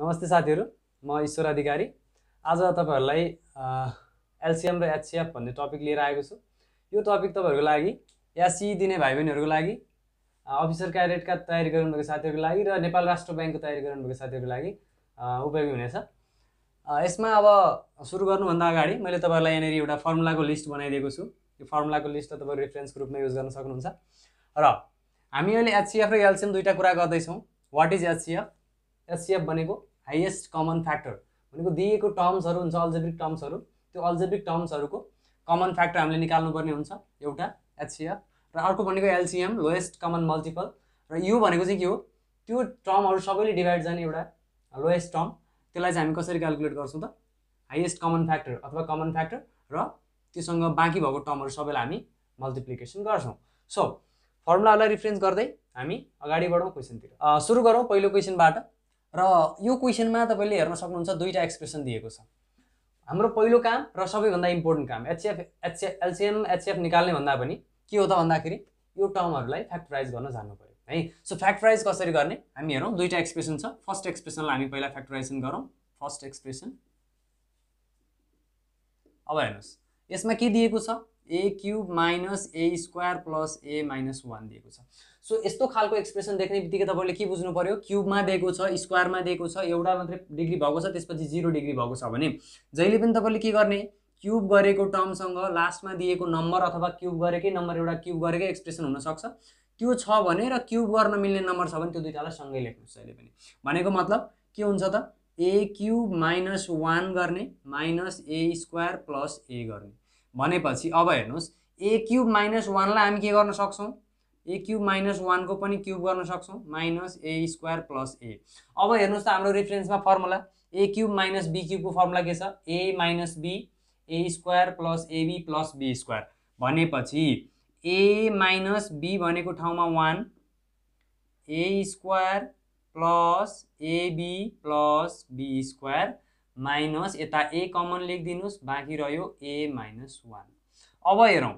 नमस्ते साथीहरू म ईश्वर अधिकारी आज तपाईँहरूलाई एलसिएम र एचसिएफ भन्ने टपिक लिएर आएको छु यो टपिक तपाईँहरूको लागि एससी दिने भाइ बहिनीहरूको लागि अफिसर क्यारेटका तयारी गर्नुभएको साथीहरूको लागि र नेपाल राष्ट्र ब्याङ्कको तयारी गर्नुभएको साथीहरूको लागि उपयोगी हुनेछ यसमा अब सुरु गर्नुभन्दा अगाडि मैले तपाईँहरूलाई यहाँनिर एउटा फर्मुलाको लिस्ट बनाइदिएको छु यो फर्मुलाको लिस्ट त तपाईँ रिफरेन्सको रूपमा युज गर्न सक्नुहुन्छ र हामी अहिले एचसिएफ र एलसिएम दुईवटा कुरा गर्दैछौँ वाट इज एचसिएफ एचसिएफ भनेको हाइएस्ट कमन फ्याक्टर भनेको दिएको टर्म्सहरू हुन्छ अल्जेब्रिक टर्म्सहरू त्यो अल्जेब्रिक टर्म्सहरूको कमन फ्याक्टर हामीले निकाल्नुपर्ने हुन्छ एउटा एचसिएफ र अर्को भनेको एलसिएम लोएस्ट कमन मल्टिपल र यो भनेको चाहिँ के हो त्यो टर्महरू सबैले डिभाइड जाने एउटा लोएस्ट टर्म त्यसलाई चाहिँ हामी कसरी क्यालकुलेट गर्छौँ त हाइएस्ट कमन फ्याक्टर अथवा कमन फ्याक्टर र त्योसँग बाँकी भएको टर्महरू सबैलाई हामी मल्टिप्लिकेसन गर्छौँ सो फर्मुलाहरूलाई रिफ्रेन्स गर्दै हामी अगाडि बढौँ क्वेसनतिर सुरु गरौँ पहिलो क्वेसनबाट र यो क्वेसनमा तपाईँले हेर्न सक्नुहुन्छ दुईवटा एक्सप्रेसन दिएको छ हाम्रो पहिलो काम र सबैभन्दा इम्पोर्टेन्ट काम एचएफ एचएफ एलसिएम एचएफ निकाल्ने भन्दा पनि के हो त भन्दाखेरि यो टर्महरूलाई फ्याक्टराइज गर्न जानु पऱ्यो है सो फ्याक्टराइज कसरी गर्ने हामी हेरौँ दुईवटा एक्सप्रेसन छ फर्स्ट एक्सप्रेसनलाई हामी पहिला फ्याक्टराइजेसन गरौँ फर्स्ट एक्सप्रेसन अब हेर्नुहोस् यसमा के दिएको छ a cube minus a square plus a minus one दिएको छ सो यस्तो खालको एक्सप्रेसन देख्ने बित्तिकै तपाईँले के बुझ्नु पऱ्यो क्युबमा दिएको छ स्क्वायरमा दिएको छ एउटा मात्रै डिग्री भएको छ त्यसपछि जिरो डिग्री भएको छ भने जहिले पनि तपाईँले के गर्ने क्युब गरेको टर्मसँग लास्टमा दिएको नम्बर अथवा क्युब गरेकै नम्बर एउटा क्युब गरेकै एक्सप्रेसन हुनसक्छ त्यो छ भने र क्युब गर्न मिल्ने नम्बर छ भने त्यो दुइटालाई सँगै लेख्नुहोस् जहिले पनि भनेको मतलब के हुन्छ त ए क्युब माइनस वान गर्ने minus a square plus a गर्ने भनेपछि अब हेर्नुहोस् ए क्युब माइनस वानलाई हामी के गर्न सक्छौँ ए क्युब माइनस वानको पनि क्युब गर्न सक्छौँ minus a square plus a अब हेर्नुहोस् त हाम्रो रेफरेन्समा formula a cube minus b क्युबको फर्मुला के छ a minus b a square plus a b plus b square भनेपछि ए माइनस बी भनेको ठाउँमा one a square plus a b plus b square minus यता ए कमन लेखिदिनुहोस् बाँकी रह्यो ए माइनस वान अब हेरौँ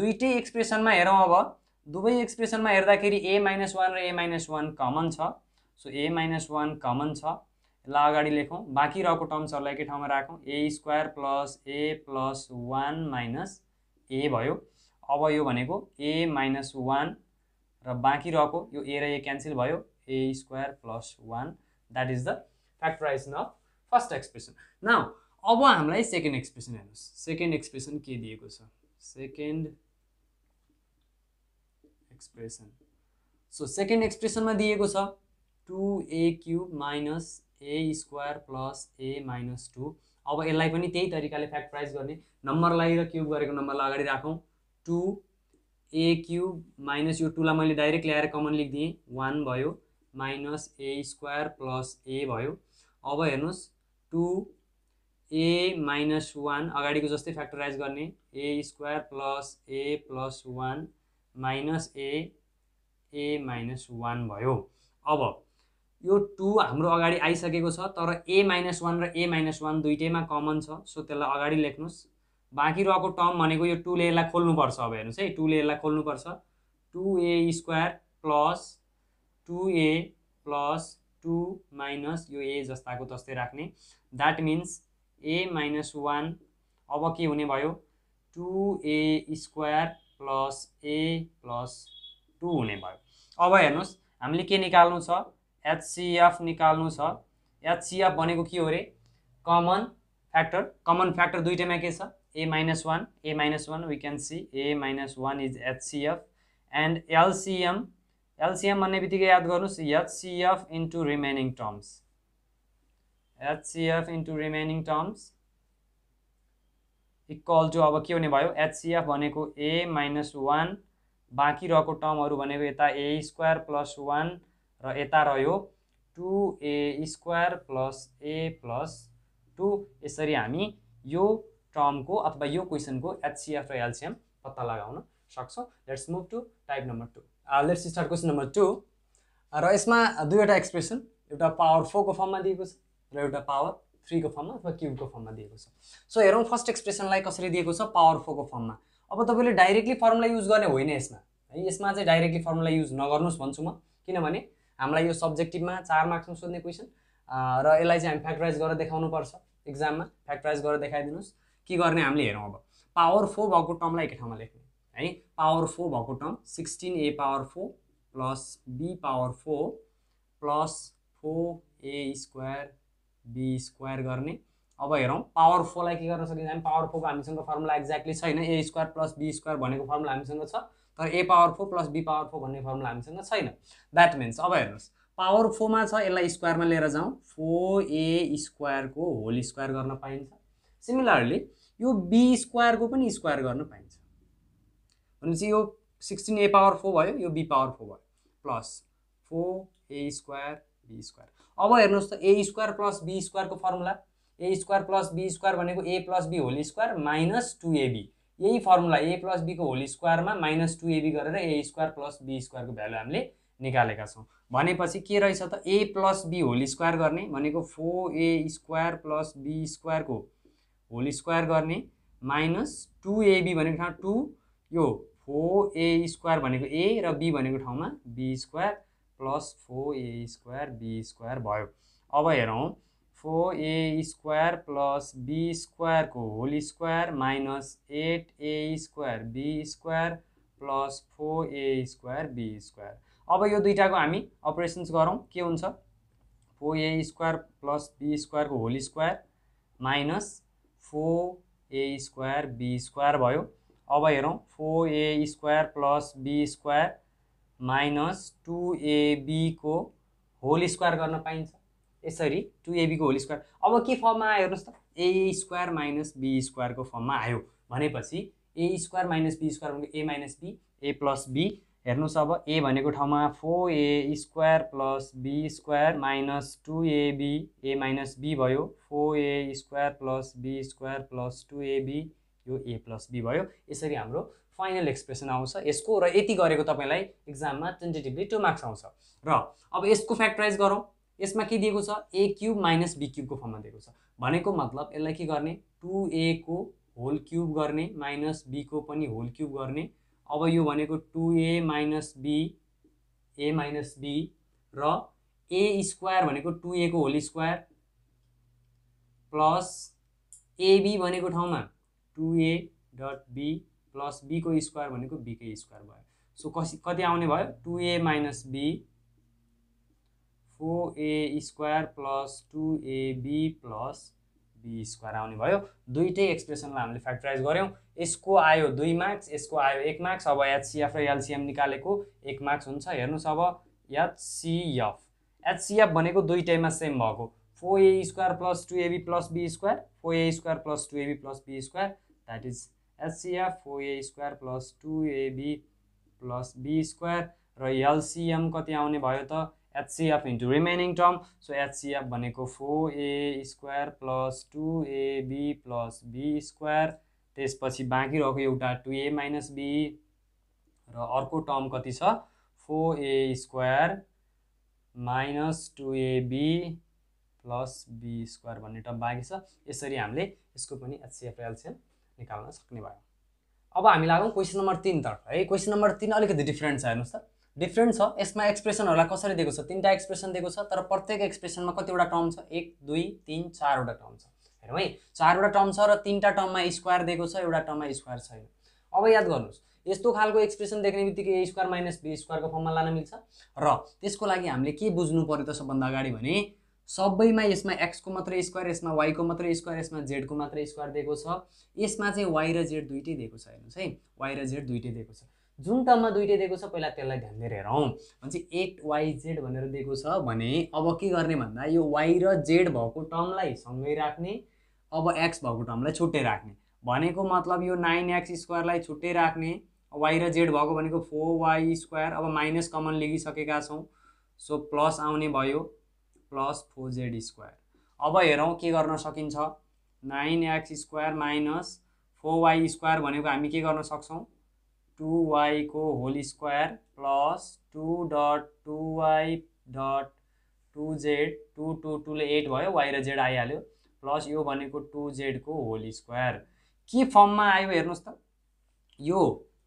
दुइटै एक्सप्रेसनमा हेरौँ अब दुवै एक्सप्रेसनमा हेर्दाखेरि ए माइनस वान र ए माइनस वान कमन छ so a minus one common छ यसलाई अगाडि लेखौँ बाँकी रहेको टर्म्सहरूलाई एकै ठाउँमा राखौँ a square plus a plus one minus a भयो अब यो भनेको ए माइनस वान र बाँकी रहेको यो ए र ए क्यान्सल भयो a square plus one that is the factorization of first expression now अब हामीलाई सेकेन्ड एक्सप्रेसन हेर्नुहोस् सेकेन्ड एक्सप्रेसन के दिएको छ सेकेन्ड एक्सप्रेसन सो सेकेन्ड एक्सप्रेसनमा दिएको छ two a cube minus a square plus a minus two अब यसलाई पनि त्यही तरिकाले फ्याक्टराइज गर्ने नम्बरलाई र क्युब गरेको नम्बरलाई अगाडि राखौँ टु ए क्युब माइनस यो टूलाई मैले डाइरेक्ट ल्याएर कमन लेखिदिएँ वान भयो minus a square plus a भयो अब हेर्नुहोस् टु ए माइनस वान अगाडिको जस्तै फ्याक्टराइज गर्ने a square plus a plus one minus a a minus one भयो अब यो टु हाम्रो अगाडि आइसकेको छ तर ए माइनस वान र ए माइनस वान दुइटैमा कमन छ सो त्यसलाई अगाडि लेख्नुहोस् बाँकी रहेको टर्म भनेको यो टुले यसलाई खोल्नुपर्छ अब हेर्नुहोस् है टुले यसलाई खोल्नुपर्छ two a square plus two a plus two minus यो ए जस्ताको तस्तै राख्ने that means a minus one अब के हुने भयो two a square plus a plus two हुने भयो अब हेर्नुहोस् हामीले के निकाल्नु छ एचसिएफ निकाल्नु छ एचसिएफ भनेको के हो अरे कमन फ्याक्टर कमन फ्याक्टर दुइटैमा के छ a minus one a minus one we can see a minus one is HCF and LCM LCM भन्ने बित्तिकै याद गर्नुहोस् HCF into remaining terms HCF into remaining terms equal to अब के हुने भयो एचसिएफ भनेको ए माइनस वान बाँकी रहेको टर्महरू भनेको यता ए स्क्वायर प्लस वान र यता रह्यो two a square plus a plus two यसरी हामी यो टर्मको अथवा यो क्वेसनको एचसिएफ र एलसिएम पत्ता लगाउन सक्छौँ let's move to type number two let's start question number two र यसमा दुईवटा एक्सप्रेसन एउटा पावर फोरको फर्ममा दिएको छ र एउटा पावर थ्रीको फर्ममा अथवा क्युबको फर्ममा दिएको छ सो हेरौँ फर्स्ट एक्सप्रेसनलाई कसरी दिएको छ पावर फोरको फर्ममा अब तपाईँले डाइरेक्टली फर्मुला युज गर्ने होइन यसमा है यसमा चाहिँ डाइरेक्टली फर्मुला युज नगर्नुहोस् भन्छु म किनभने हामीलाई यो सब्जेक्टिभमा चार मार्क्समा सोध्ने क्वेसन र यसलाई चाहिँ हामी फ्याक्टराइज गरेर देखाउनुपर्छ इक्जाममा फ्याक्टराइज गरेर देखाइदिनुहोस् के गर्ने हामीले हेरौँ अब पावर फोर भएको टर्मलाई एकै ठाउँमा लेख्ने है पावर फोर भएको term sixteen a power four plus b power four plus four a square b square गर्ने अब हेरौँ पावर फोरलाई के गर्न सकिन्छ हामी पावर फोरको हामीसँग फर्मुला एक्ज्याक्टली छैन a square plus b square भनेको फर्मुला हामीसँग छ तर a power four plus b power four भन्ने फर्मुला हामीसँग छैन द्याट मिन्स अब हेर्नुहोस् पावर फोरमा छ यसलाई स्क्वायरमा लिएर जाउँ फोर ए स्क्वायरको होल स्क्वायर गर्न पाइन्छ सिमिलरली यो बी स्क्वायरको पनि स्क्वायर गर्न पाइन्छ भनेपछि यो सिक्सटिन ए पावर फोर भयो यो बी पावर फोर भयो plus four a square b square अब हेर्नुहोस् त ए स्क्वायर प्लस बी स्क्वायरको formula a square plus b square भनेको a plus b whole square minus two a b यही formula a plus बीको होल स्क्वायरमा minus two a b गरेर a square plus b स्क्वायरको भ्यालु हामीले निकालेका छौँ भनेपछि के रहेछ त a plus b whole square गर्ने भनेको four a square plus b स्क्वायरको होल स्क्वायर गर्ने माइनस टु एबी भनेको ठाउँ टु यो फोर ए स्क्वायर भनेको ए र बी भनेको ठाउँमा b square plus four a square b square भयो अब हेरौँ four a square plus b स्क्वायरको whole square minus eight a square b square plus four a square b square अब यो दुइटाको हामी अपरेसन्स गरौँ के हुन्छ four a square plus b स्क्वायरको whole square minus four a square b square भयो अब हेरौँ four a square plus b square minus two एबीको होल स्क्वायर गर्न पाइन्छ यसरी टु एबीको होल स्क्वायर अब के फर्ममा आयो हेर्नुहोस् त ए स्क्वायर माइनस बी स्क्वायरको फर्ममा आयो भनेपछि a square minus b square भनेको a minus b a plus b हेर्नुहोस् अब ए भनेको ठाउँमा four a square plus b square minus two a b a minus b भयो four a square plus b square plus two a b यो a plus be भयो यसरी हाम्रो final expression आउँछ यसको र यति गरेको तपाईँलाई इक्जाममा टेन्टेटिभली टु मार्क्स आउँछ र अब यसको फ्याक्टराइज गरौँ यसमा के दिएको छ ए क्युब माइनस बी क्युबको फर्ममा दिएको छ भनेको मतलब यसलाई के गर्ने टु एको होल क्युब गर्ने माइनस बीको पनि होल क्युब गर्ने अब यो भनेको two a minus b a minus b र ए स्क्वायर भनेको टु एको होल स्क्वायर प्लस एबी भनेको ठाउँमा two a dot b plus बीको स्क्वायर भनेको बीकै स्क्वायर भयो सो कसी कति आउने भयो two a minus be four a square plus two a b plus b square आउने भयो दुइटै एक्सप्रेसनलाई हामीले फ्याक्टराइज गऱ्यौँ यसको आयो दुई मार्क्स यसको आयो एक मार्क्स अब एचसिएफ र एलसिएम निकालेको एक मार्क्स हुन्छ हेर्नुहोस् अब एचसिएफ एचसिएफ भनेको दुइटैमा सेम भएको four a square plus two a b plus b square four a square plus two a b plus b square that is HCF four a square plus two a b plus b square र LCM कति आउने भयो त HCF into remaining term so HCF भनेको four a square plus two a b plus b square त्यसपछि बाँकी रहेको एउटा टु ए माइनस बी र अर्को टर्म कति छ four a square minus two a b plus b square भन्ने टर्म बाँकी छ यसरी हामीले यसको पनि एचसिएफ र एलसिएम निकाल्न सक्ने भयो अब हामी लागौँ क्वेसन नम्बर तिनतर्फ है क्वेसन नम्बर तिन अलिकति डिफ्रेन्ट छ हेर्नुहोस् त डिफ्रेन्ट छ यसमा एक्सप्रेसनहरूलाई कसरी दिएको छ तिनवटा एक्सप्रेसन दिएको छ तर प्रत्येक एक्सप्रेसनमा कतिवटा टर्म छ एक दुई तिन चारवटा टर्म छ हेरौँ है चारवटा टर्म छ र तिनवटा टर्ममा स्क्वायर दिएको छ एउटा टर्ममा स्क्वायर छैन अब याद गर्नुहोस् यस्तो खालको एक्सप्रेसन देख्ने बित्तिकै ए स्क्वायर माइनस बी स्क्वायरको फर्ममा लान मिल्छ र त्यसको लागि हामीले के बुझ्नु पऱ्यो त सबभन्दा अगाडि भने सबैमा यसमा एक्सको मात्रै स्क्वायर यसमा वाइको मात्रै स्क्वायर यसमा जेडको मात्र स्क्वायर दिएको छ यसमा चाहिँ वाइ र जेड दुइटै दिएको छ हेर्नुहोस् है वाइ र जेड दुइटै दिएको छ जुन टर्ममा दुइटै दिएको छ पहिला त्यसलाई ध्यान दिएर हेरौँ भने एट वाइ जेड भनेर दिएको छ भने अब के गर्ने भन्दा यो वाइ र जेड भएको टर्मलाई सँगै राख्ने अब एक्स भएको टर्मलाई छुट्टै राख्ने भनेको मतलब यो नाइन एक्स स्क्वायरलाई छुट्टै राख्ने वाइ र जेड भएको भनेको फोर वाइ स्क्वायर अब माइनस कमन लेखिसकेका छौँ सो प्लस आउने भयो प्लस फोर जेड स्क्वायर अब हेरौँ के गर्न सकिन्छ nine x square minus four y square भनेको हामी के गर्न सक्छौँ टु वाइको whole square plus two dot two y dot two z two two टुले एट भयो वाइ र जेड आइहाल्यो प्लस यो भनेको टु जेडको होल स्क्वायर के फर्ममा आयो हेर्नुहोस् त यो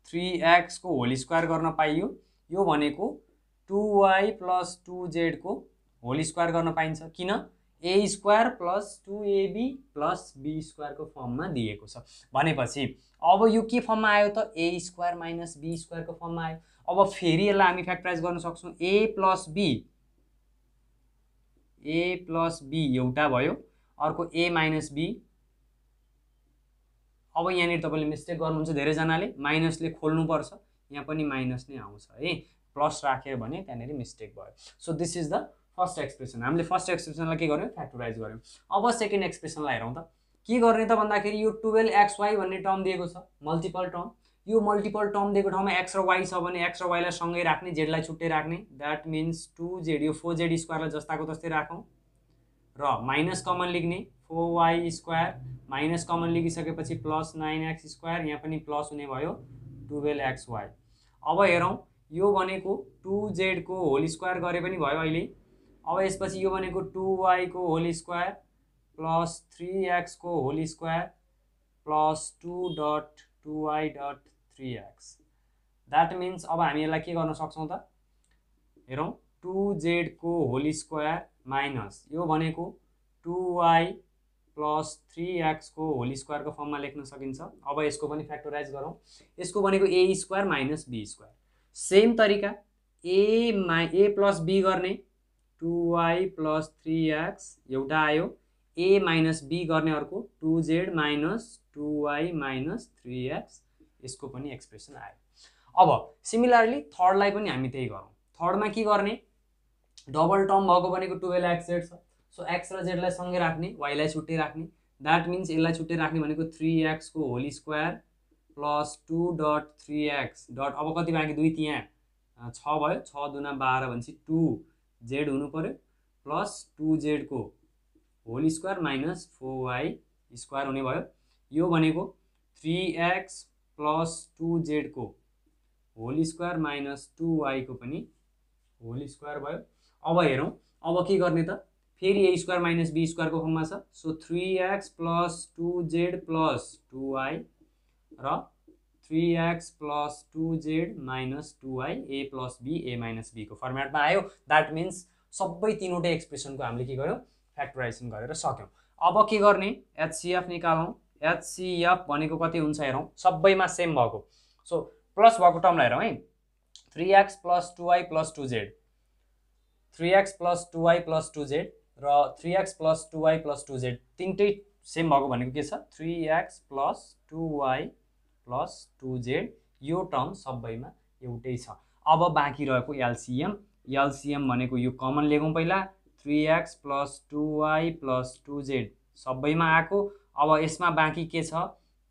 थ्री एक्सको होल स्क्वायर गर्न पाइयो यो भनेको टु वाइ प्लस टु जेडको होल स्क्वायर गर्न पाइन्छ किन a square plus two a b plus b स्क्वायरको फर्ममा दिएको छ भनेपछि अब यो के फर्ममा आयो त ए स्क्वायर माइनस बी स्क्वायरको फर्ममा आयो अब फेरि यसलाई हामी फ्याक्टराइज गर्न सक्छौँ a plus b a plus b एउटा भयो अर्को ए माइनस बी अब यहाँनिर तपाईँले मिस्टेक गर्नुहुन्छ धेरैजनाले माइनसले खोल्नुपर्छ यहाँ पनि माइनस नै आउँछ है प्लस राख्यो भने त्यहाँनिर मिस्टेक भयो so this is the first expression हामीले फर्स्ट एक्सप्रेसनलाई के गर्यौँ फ्याक्टराइज गऱ्यौँ अब सेकेन्ड एक्सप्रेसनलाई हेरौँ त के गर्ने त भन्दाखेरि यो टुवेल्भ एक्स वाई भन्ने टर्म दिएको छ मल्टिपल टर्म यो मल्टिपल टर्म दिएको ठाउँमा एक्स र वाई छ भने एक्स र वाईलाई सँगै राख्ने जेडलाई छुट्टै राख्ने द्याट मिन्स टु जेड यो फोर जेड स्क्वायरलाई जस्ताको जस्तै राखौँ र माइनस कमन लेख्ने four y square minus common लेखिसकेपछि प्लस नाइन एक्स स्क्वायर यहाँ पनि प्लस हुने भयो टुवेल्भ एक्स वाई अब हेरौँ यो भनेको टु जेडको होल स्क्वायर गरे पनि भयो अहिले अब यसपछि यो भनेको टु वाईको होल स्क्वायर प्लस थ्री एक्सको whole square plus two dot two y dot three x that means अब हामी यसलाई के गर्न सक्छौँ त हेरौँ टु जेडको होल स्क्वायर माइनस यो भनेको टु वाई प्लस थ्री एक्सको होल स्क्वायरको फर्ममा लेख्न सकिन्छ अब यसको पनि फ्याक्टराइज गरौँ यसको भनेको a square minus b square same तरिका ए मा ए प्लस बी गर्ने two y plus three x एउटा आयो ए माइनस बी गर्ने अर्को two z minus two y minus three x यसको पनि एक्सप्रेसन आयो अब सिमिलरली थर्डलाई पनि हामी त्यही गरौँ थर्डमा के गर्ने डबल टर्म भएको भनेको टुवेल्भ एक्स जेड छ सो एक्स र जेडलाई सँगै राख्ने वाइलाई छुट्टै राख्ने द्याट मिन्स यसलाई छुट्टै राख्ने भनेको थ्री एक्सको whole square plus two dot three x dot अब कति बाँकी दुई तिहाँ छ भयो छ दुना बाह्र भनेपछि टू जेड हुनु पऱ्यो प्लस टु जेडको whole square minus four y square हुने भयो यो भनेको थ्री एक्स प्लस टु जेडको होल स्क्वायर माइनस टु वाईको पनि होल स्क्वायर भयो अब हेरौँ अब के गर्ने त फेरि ए स्क्वायर माइनस बी स्क्वायरको फर्ममा छ so three x plus two z plus two y र three x plus two z minus two y a plus b a minus बीको फर्मेटमा आयो द्याट मिन्स सबै तिनवटै एक्सप्रेसनको हामीले के गर्यौँ फ्याक्टराइजेसन गरेर सक्यौँ अब के गर्ने एचसिएफ निकालौँ एचसिएफ भनेको कति हुन्छ हेरौँ सबैमा सेम भएको सो प्लस भएको टर्मलाई हेरौँ है three x plus two y plus two z three x plus two y plus two z र three x plus two y plus two z तिनटै सेम भएको भनेको के छ three x plus two y plus two z यो term सबैमा एउटै छ अब बाँकी रहेको एलसिएम एलसिएम भनेको यो कमन लेखौँ पहिला three x plus two y plus two z सबैमा आएको अब यसमा बाँकी के छ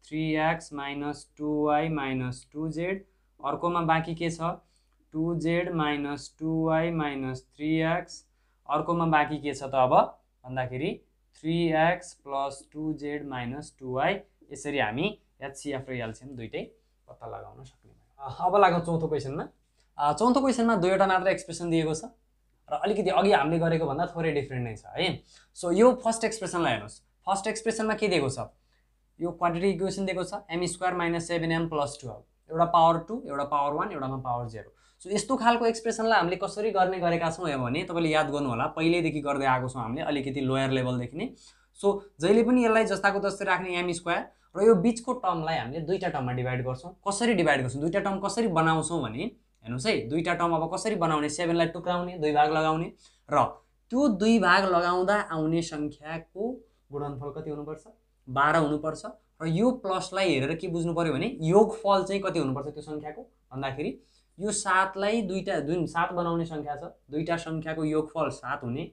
three x minus two y minus two z अर्कोमा बाँकी के छ two z minus two y minus three x अर्कोमा बाँकी के छ त अब भन्दाखेरि three x plus two z minus two y यसरी हामी एचसिएफ र एलसिएम दुइटै पत्ता लगाउन सक्ने भयो अब लागौँ चौथो क्वेसनमा चौथो क्वेसनमा दुईवटा मात्र एक्सप्रेसन दिएको छ र अलिकति अघि हामीले गरेको भन्दा थोरै डिफ्रेन्ट नै छ है सो यो फर्स्ट एक्सप्रेसनलाई हेर्नुहोस् फर्स्ट एक्सप्रेसनमा के दिएको छ यो क्वान्टिटी इक्वेसन दिएको छ m square minus seven m plus twelve एउटा पावर टू एउटा पावर वान एउटामा पावर जेरो सो यस्तो खालको एक्सप्रेसनलाई हामीले कसरी गर्ने गरेका छौँ भने तपाईँले याद गर्नु गर्नुहोला पहिल्यैदेखि गर्दै आएको छौँ हामीले अलिकति लोयर लेभलदेखि नै सो जहिले पनि यसलाई जस्ताको जस्तै राख्ने एम स्क्वायर र यो बिचको टर्मलाई हामीले दुईवटा टर्ममा डिभाइड गर्छौँ कसरी डिभाइड गर्छौँ दुईवटा टर्म कसरी बनाउँछौँ भने हेर्नुहोस् है दुईवटा टर्म अब कसरी बनाउने सेभेनलाई टुक्राउने दुई भाग लगाउने र त्यो दुई भाग लगाउँदा आउने सङ्ख्याको गुणनफल कति हुनुपर्छ बाह्र हुनुपर्छ र यो प्लसलाई हेरेर के बुझ्नु पऱ्यो भने योगफल चाहिँ कति हुनुपर्छ त्यो सङ्ख्याको भन्दाखेरि यो सातलाई दुईवटा जुन सात बनाउने सङ्ख्या छ दुईवटा सङ्ख्याको योगफल सात हुने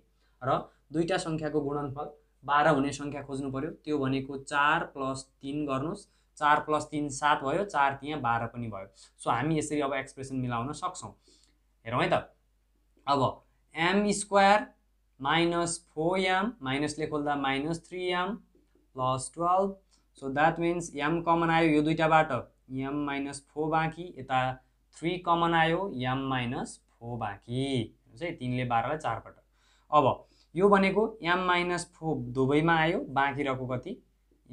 र दुईवटा सङ्ख्याको गुणनफल बाह्र हुने सङ्ख्या खोज्नु पऱ्यो त्यो भनेको चार प्लस तिन गर्नुहोस् चार प्लस तिन सात भयो चार त्यहाँ बाह्र पनि भयो सो हामी यसरी अब एक्सप्रेसन मिलाउन सक्छौँ हेरौँ है त अब m square minus four m माइनसले खोल्दा minus three m plus twelve so that means m common आयो यो दुइटाबाट एम माइनस फोर बाँकी यता थ्री कमन आयो एम माइनस फोर बाँकी हेर्नुहोस् है तिनले बाह्रलाई चारपटक अब यो भनेको एम माइनस फोर दुबईमा आयो बाँकी रहेको कति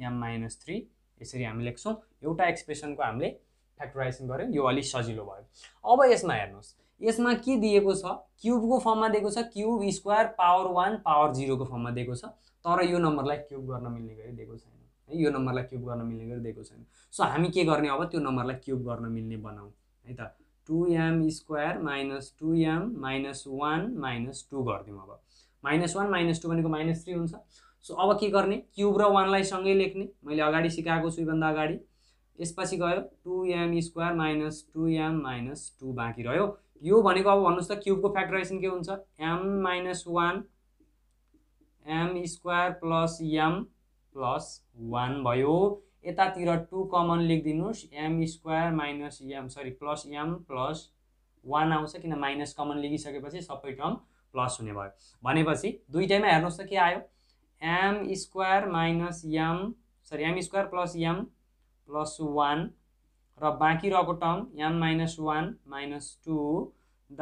एम माइनस थ्री यसरी हामी लेख्छौँ एउटा एक्सप्रेसनको हामीले फ्याक्टराइजेसन गऱ्यौँ यो अलिक सजिलो भयो अब यसमा हेर्नुहोस् यसमा के दिएको छ क्युबको फर्ममा दिएको छ cube square power one power जिरोको फर्ममा दिएको छ तर यो नम्बरलाई क्युब गर्न मिल्ने गरी दिएको छैन है यो नम्बरलाई क्युब गर्न मिल्ने गरी दिएको छैन सो हामी के गर्ने अब त्यो नम्बरलाई क्युब गर्न मिल्ने बनाऊ है त two m square minus two m minus one minus two गरिदिउँ अब माइनस वान माइनस टू भनेको माइनस थ्री हुन्छ सो अब के गर्ने क्युब र वानलाई सँगै लेख्ने मैले अगाडि सिकाएको छु योभन्दा अगाडि यसपछि गयो two m square minus two m minus two बाँकी रह्यो यो भनेको अब भन्नुहोस् त क्युबको फ्याक्टराइजेसन के हुन्छ m minus one m square plus m plus one भयो यतातिर टू कमन लेखिदिनुहोस् m square minus m sorry plus m plus one आउँछ किन माइनस कमन लेखिसकेपछि सबै टर्म प्लस हुने भयो भनेपछि दुइटैमा हेर्नुहोस् त के आयो m square minus m sorry m square plus m plus one र बाँकी रहेको term m minus one minus two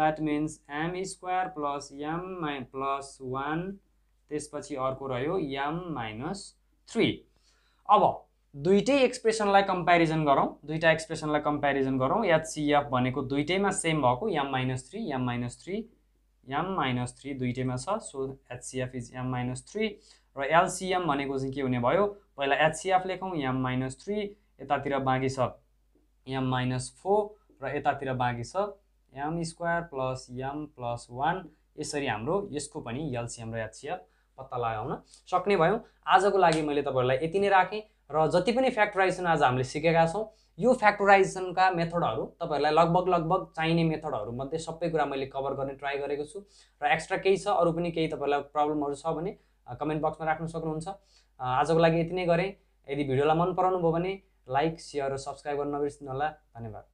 that means m square plus m my plus one त्यसपछि अर्को रह्यो यम माइनस थ्री अब दुइटै एक्सप्रेसनलाई कम्पेरिजन गरौँ दुईवटा एक्सप्रेसनलाई कम्पेरिजन गरौँ एचसिएफ भनेको दुइटैमा सेम भएको m minus three m minus three m minus three दुइटैमा छ so HCF is m minus three र एलसिएम भनेको चाहिँ के हुने भयो पहिला एचसिएफ लेखौँ एम माइनस थ्री यतातिर बाँकी छ एम माइनस फोर र यतातिर बाँकी छ m square plus m plus one यसरी हाम्रो यसको पनि एलसिएम र एचसिएफ पत्ता लगाउन सक्ने भयौँ आजको लागि मैले तपाईँहरूलाई यति नै राखेँ र जति पनि फ्याक्टराइजेसन आज हामीले सिकेका छौँ यो फ्याक्टराइजेसनका मेथडहरू तपाईँहरूलाई लगभग लगभग चाहिने मेथडहरूमध्ये सबै कुरा मैले कभर गर्ने ट्राई गरेको छु र एक्स्ट्रा केही छ अरू पनि केही तपाईँलाई प्रब्लमहरू छ भने कमेन्ट बक्समा राख्न सक्नुहुन्छ आजको लागि यति नै गरेँ यदि भिडियोलाई मन पराउनु भयो भने लाइक सेयर र सब्सक्राइब गर्न नबिर्सिनु होला धन्यवाद